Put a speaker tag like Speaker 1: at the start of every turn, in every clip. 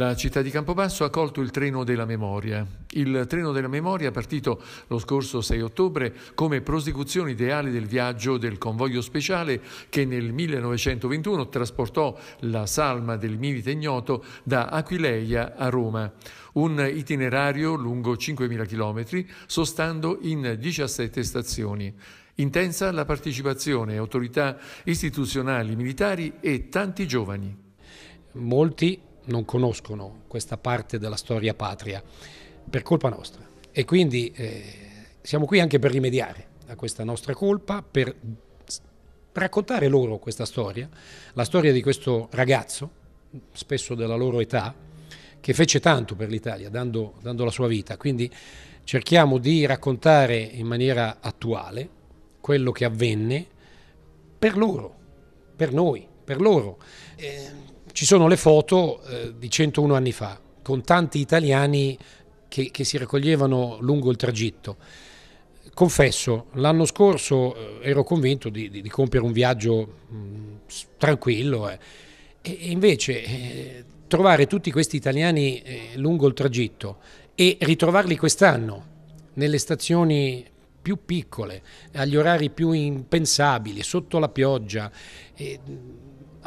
Speaker 1: La città di Campobasso ha colto il treno della memoria. Il treno della memoria, partito lo scorso 6 ottobre come prosecuzione ideale del viaggio del convoglio speciale che nel 1921 trasportò la salma del milite ignoto da Aquileia a Roma. Un itinerario lungo 5.000 km, sostando in 17 stazioni. Intensa la partecipazione, autorità istituzionali, militari e tanti giovani. Molti non
Speaker 2: conoscono questa parte della storia patria per colpa nostra. E quindi eh, siamo qui anche per rimediare a questa nostra colpa, per raccontare loro questa storia, la storia di questo ragazzo, spesso della loro età, che fece tanto per l'Italia, dando, dando la sua vita. Quindi cerchiamo di raccontare in maniera attuale quello che avvenne per loro, per noi, per loro. Eh, ci sono le foto eh, di 101 anni fa, con tanti italiani che, che si raccoglievano lungo il tragitto. Confesso, l'anno scorso eh, ero convinto di, di, di compiere un viaggio mh, mm, tranquillo eh, e, invece eh, trovare tutti questi italiani eh, lungo il tragitto e ritrovarli quest'anno nelle stazioni più piccole, agli orari più impensabili, sotto la pioggia. E,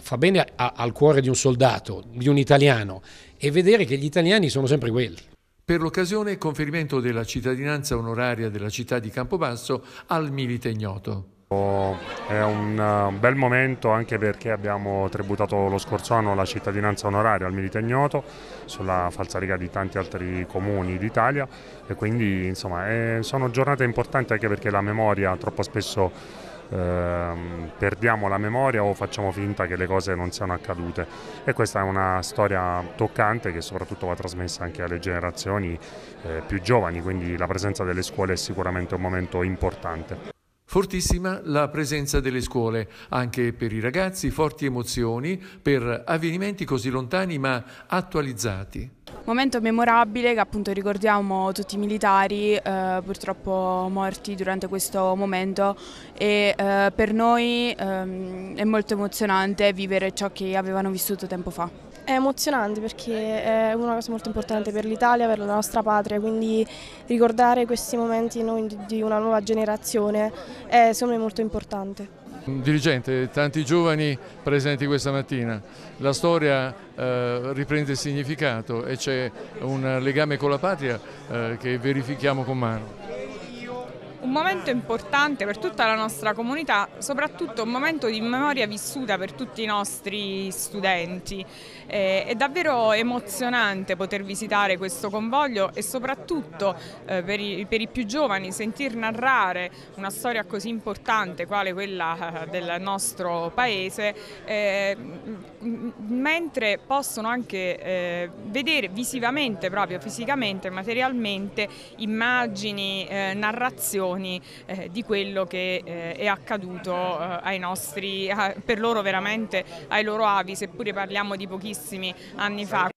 Speaker 2: fa bene a, al cuore di un soldato, di un italiano,
Speaker 1: e vedere che gli italiani sono sempre quelli. Per l'occasione conferimento della cittadinanza onoraria
Speaker 3: della città di Campobasso al milite ignoto. È un eh, bel momento anche perché abbiamo tributato lo scorso anno la cittadinanza onoraria al Milite Ignoto sulla falsariga di tanti altri comuni d'Italia e quindi insomma, eh, sono giornate importanti anche perché la memoria troppo spesso ehm, perdiamo la memoria o facciamo finta che le cose non siano accadute. E questa è una storia toccante che soprattutto va trasmessa anche alle generazioni eh, più giovani, quindi la presenza delle scuole è sicuramente un momento importante.
Speaker 1: Fortissima la presenza delle scuole, anche per i ragazzi forti emozioni per avvenimenti così lontani ma attualizzati.
Speaker 4: Momento memorabile che appunto ricordiamo tutti i militari eh, purtroppo morti durante questo momento e eh, per noi ehm, è molto emozionante vivere ciò che avevano vissuto tempo fa. È emozionante perché è una cosa molto importante per l'Italia, per la nostra patria, quindi ricordare questi momenti di una nuova generazione è secondo me molto importante.
Speaker 1: Dirigente, tanti giovani presenti questa mattina, la storia eh, riprende significato e c'è un legame con la patria eh, che verifichiamo con mano
Speaker 4: momento importante per tutta la nostra comunità, soprattutto un momento di memoria vissuta per tutti i nostri studenti. Eh, è davvero emozionante poter visitare questo convoglio e soprattutto eh, per, i, per, i, più giovani sentir narrare una storia così importante quale quella eh, del nostro paese, eh, mentre possono anche eh, vedere visivamente, proprio fisicamente, materialmente, immagini, eh, narrazioni anni eh, di quello che eh, è accaduto eh, ai nostri, per loro veramente ai loro avi, seppure parliamo di pochissimi anni fa.